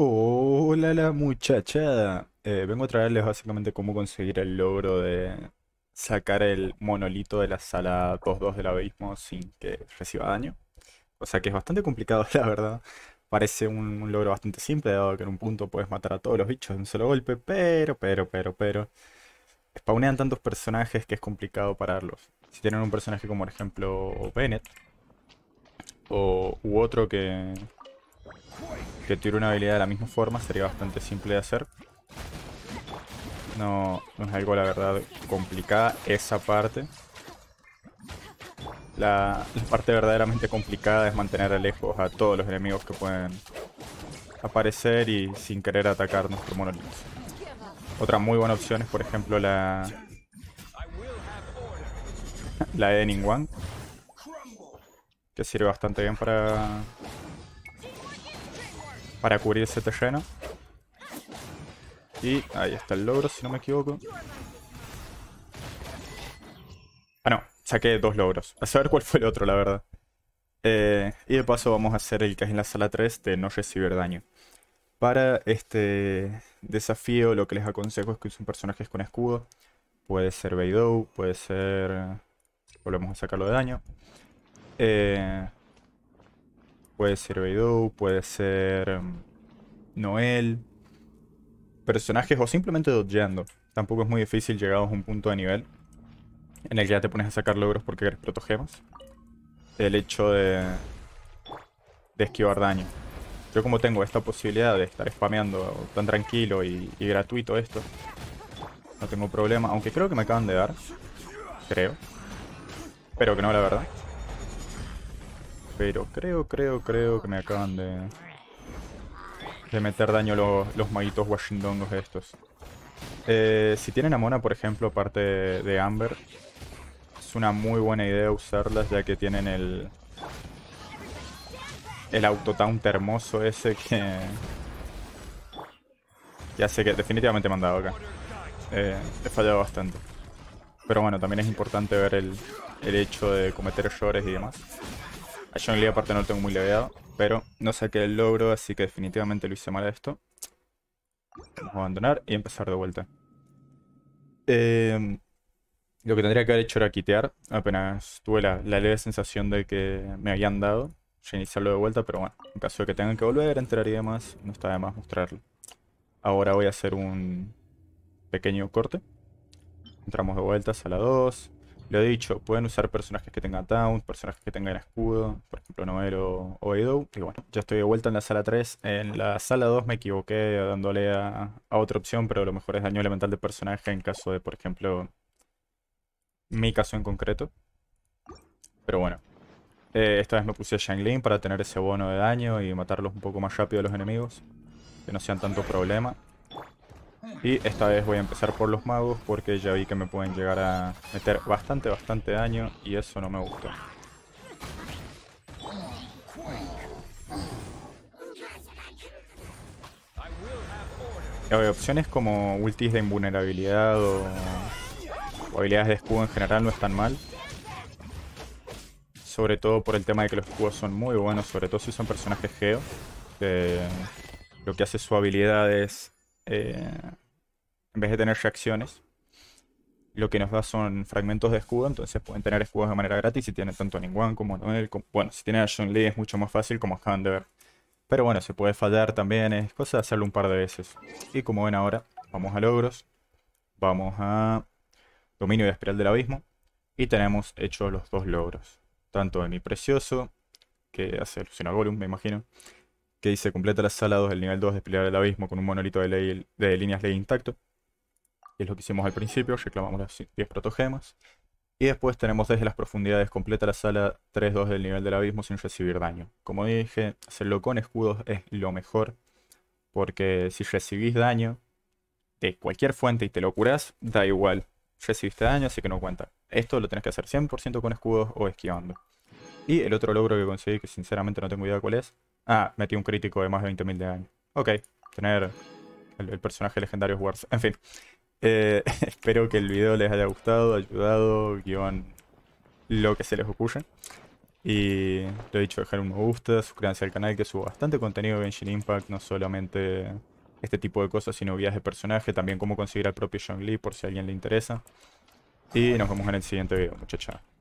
Hola la muchachada. Eh, vengo a traerles básicamente cómo conseguir el logro de sacar el monolito de la sala 2-2 del abismo sin que reciba daño. O sea que es bastante complicado, la verdad. Parece un, logro bastante simple, dado que en un punto puedes matar a todos los bichos de un solo golpe, pero, pero, pero, pero. Spawnean tantos personajes que es complicado pararlos. Si tienen un personaje como, por ejemplo, Bennett, o, u otro que, que tuviera una habilidad de la misma forma sería bastante simple de hacer. No, es algo, la verdad, complicada esa parte. La, parte verdaderamente complicada es mantener lejos a todos los enemigos que pueden aparecer y sin querer atacar nuestro monolito. Otra muy buena opción es, por ejemplo, la... La Edening One. Que sirve bastante bien para para cubrir ese terreno. Y ahí está el logro, si no me equivoco. Ah, no, saqué dos logros. A saber cuál fue el otro, la verdad. Eh, y de paso vamos a hacer el que es en la sala 3 de no recibir daño. Para este desafío lo que les aconsejo es que usen personajes con escudo. Puede ser Beidou, puede ser... Volvemos a sacarlo de daño. Eh, Puede ser Beidou, puede ser em, Noel. Personajes o simplemente dodgeando. Tampoco es muy difícil llegar a un punto de nivel en el que ya te pones a sacar logros porque eres protogemas. El hecho de, de esquivar daño. Yo como tengo esta posibilidad de estar spameando tan tranquilo y, y gratuito esto, no tengo problema. Aunque creo que me acaban de dar. Creo. Pero que no, la verdad. Pero creo, creo, creo que me acaban de... De meter daño los, los maguitos washingtonos estos. Eh, si tienen a Mona, por ejemplo, aparte de, Amber, es una muy buena idea usarlas ya que tienen el... El autotaunt hermoso ese que... Ya sé que definitivamente he mandado acá. Eh, he fallado bastante. Pero bueno, también es importante ver el, el hecho de cometer errores y demás. A aparte no lo tengo muy leveado, pero no saqué el logro, así que definitivamente lo hice mal a esto. Vamos a abandonar y empezar de vuelta. Em, lo que tendría que haber hecho era quitear, apenas tuve la, leve sensación de que me habían dado. Reiniciarlo de vuelta, pero bueno, en caso de que tengan que volver, entrar y demás, no está de más mostrarlo. Ahora voy a hacer un pequeño corte. Entramos de vuelta, sala 2, lo he dicho, pueden usar personajes que tengan taunt, personajes que tengan escudo, por ejemplo Noel o, o Y bueno, ya estoy de vuelta en la sala 3. En la sala 2 me equivoqué dándole a, otra opción, pero lo mejor es daño elemental de personaje en caso de, por ejemplo, mi caso en concreto. Pero bueno, eh, esta vez me puse a Shanglin para tener ese bono de daño y matarlos un poco más rápido a los enemigos, que no sean tanto problema. Y esta vez voy a empezar por los magos porque ya vi que me pueden llegar a meter bastante, bastante daño y eso no me gustó Hay opciones como ultis de invulnerabilidad o, habilidades de escudo en general no están mal. Sobre todo por el tema de que los escudos son muy buenos, sobre todo si son personajes geo. lo que hace su habilidad es eh, en vez de tener reacciones. Lo que nos da son fragmentos de escudo, entonces pueden tener escudos de manera gratis si tienen tanto a como Noel. bueno, si tienen a es mucho más fácil, como acaban de ver. Pero bueno, se puede fallar también, es cosa de hacerlo un par de veces. Y como ven ahora, vamos a logros, vamos a dominio de espiral del abismo y tenemos hechos los dos logros. Tanto de mi precioso, que hace alusión a me imagino, que dice completa la sala 2 del nivel 2 de desplegar el abismo con un monolito de, ley, de líneas ley intacto. Que es lo que hicimos al principio, reclamamos los 10 protogemas. Y después tenemos desde las profundidades completa la sala 3-2 del nivel del abismo sin recibir daño. Como dije, hacerlo con escudos es lo mejor. Porque si recibís daño de cualquier fuente y te lo curás, da igual. Recibiste daño, así que no cuenta. Esto lo tenés que hacer 100% con escudos o esquivando. Y el otro logro que conseguí, que sinceramente no tengo idea cuál es, Ah, metí un crítico de más de 20.000 de daño. Ok, tener el, personaje legendario es worth. En fin, eh, espero que el video les haya gustado, ayudado, guión, lo que se les ocurra. Y lo dicho, dejar un me gusta, suscríbanse al canal que subo bastante contenido de Genshin Impact, no solamente este tipo de cosas, sino vías de personaje, también cómo conseguir al propio John Li por si a alguien le interesa. Y nos vemos en el siguiente video, muchachos.